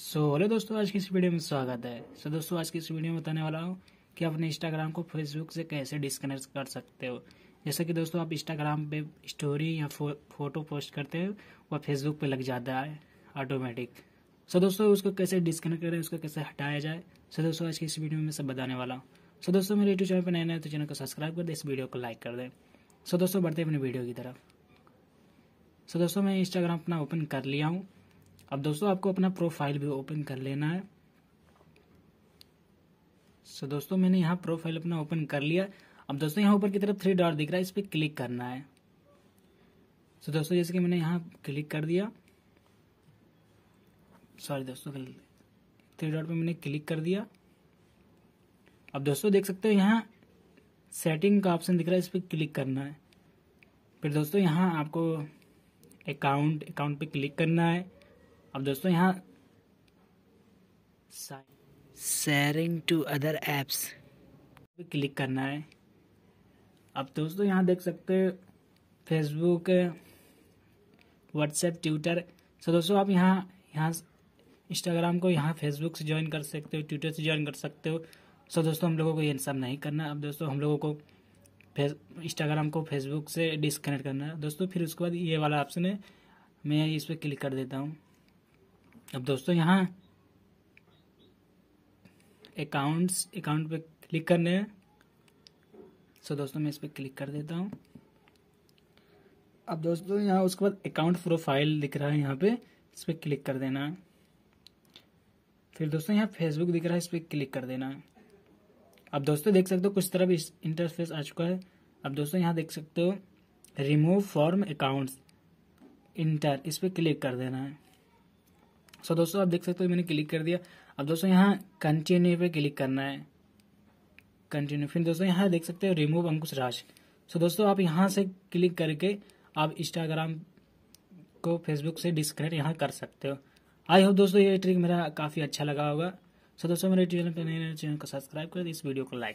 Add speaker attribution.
Speaker 1: सो so, hello दोस्तों आज की इस वीडियो में स्वागत है सो so, दोस्तों आज की इस वीडियो में बताने वाला हूँ कि अपने इंस्टाग्राम को फेसबुक से कैसे डिस्कनेक्ट कर सकते हो जैसा कि दोस्तों आप इंस्टाग्राम पे स्टोरी या फो, फोटो पोस्ट करते हो वह फेसबुक पे लग जाता है ऑटोमेटिक सो so, दोस्तों उसको कैसे डिस्कनेक्ट करें उसको कैसे हटाया जाए सो so, दोस्तों आज की इस वीडियो में सब बताने वाला हूँ सो so, दोस्तों मेरे यूट्यूब चैनल पर नए नए तो चैनल को सब्सक्राइब कर दें इस वीडियो को लाइक कर दें सो दोस्तों बढ़ते अपने वीडियो की तरफ सो दोस्तों मैं इंस्टाग्राम अपना ओपन कर लिया हूँ अब दोस्तों आपको अपना प्रोफाइल भी ओपन कर लेना है सो so, दोस्तों मैंने यहाँ प्रोफाइल अपना ओपन कर लिया अब दोस्तों यहाँ ऊपर की तरफ थ्री डॉट दिख रहा है इस पर क्लिक करना है सो so, दोस्तों जैसे कि मैंने यहाँ क्लिक कर दिया सॉरी दोस्तों थ्री डॉट पे मैंने क्लिक कर दिया अब दोस्तों देख सकते हो यहाँ सेटिंग का ऑप्शन दिख रहा है इस पर क्लिक करना है फिर दोस्तों यहाँ आपको अकाउंट अकाउंट पे क्लिक करना है अब दोस्तों यहाँ sharing to other apps click करना है अब दोस्तों यहाँ देख सकते हैं फेसबुक व्हाट्सएप ट्विटर सो दोस्तों आप यहाँ यहाँ इंस्टाग्राम को यहाँ फेसबुक से ज्वाइन कर सकते हो ट्विटर से ज्वाइन कर सकते हो सो दोस्तों हम लोगों को ये सब नहीं करना अब दोस्तों हम लोगों को फेस इंस्टाग्राम को फेसबुक से डिसकनेक्ट करना है दोस्तों फिर उसके बाद ये वाला ऑप्शन है मैं इस पर क्लिक कर देता हूँ अब दोस्तों यहाँ अकाउंट्स अकाउंट पे क्लिक करने हैं सो दोस्तों मैं इस पर क्लिक कर देता हूँ अब दोस्तों यहाँ उसके बाद अकाउंट प्रोफाइल दिख रहा है यहाँ पे इस पर क्लिक कर देना है फिर दोस्तों यहाँ फेसबुक दिख रहा है इस पर क्लिक कर देना है अब दोस्तों देख सकते हो कुछ तरह इस इंटरफेस आ चुका है अब दोस्तों यहाँ देख सकते हो रिमूव फॉर्म अकाउंट्स इंटर इस पर क्लिक कर देना है सो दोस्तों आप देख सकते हो मैंने क्लिक कर दिया अब दोस्तों यहाँ कंटिन्यू पे क्लिक करना है कंटिन्यू फिर दोस्तों यहाँ देख सकते हो रिमूव अंकुश राज सो दोस्तों आप यहाँ से क्लिक करके आप इंस्टाग्राम को फेसबुक से डिस्कनेक्ट यहाँ कर सकते हो आई होप दोस्तों ये ट्रिक मेरा काफ़ी अच्छा लगा होगा सो दोस्तों मेरे चैनल पर नए नए चैनल को सब्सक्राइब कर इस वीडियो को लाइक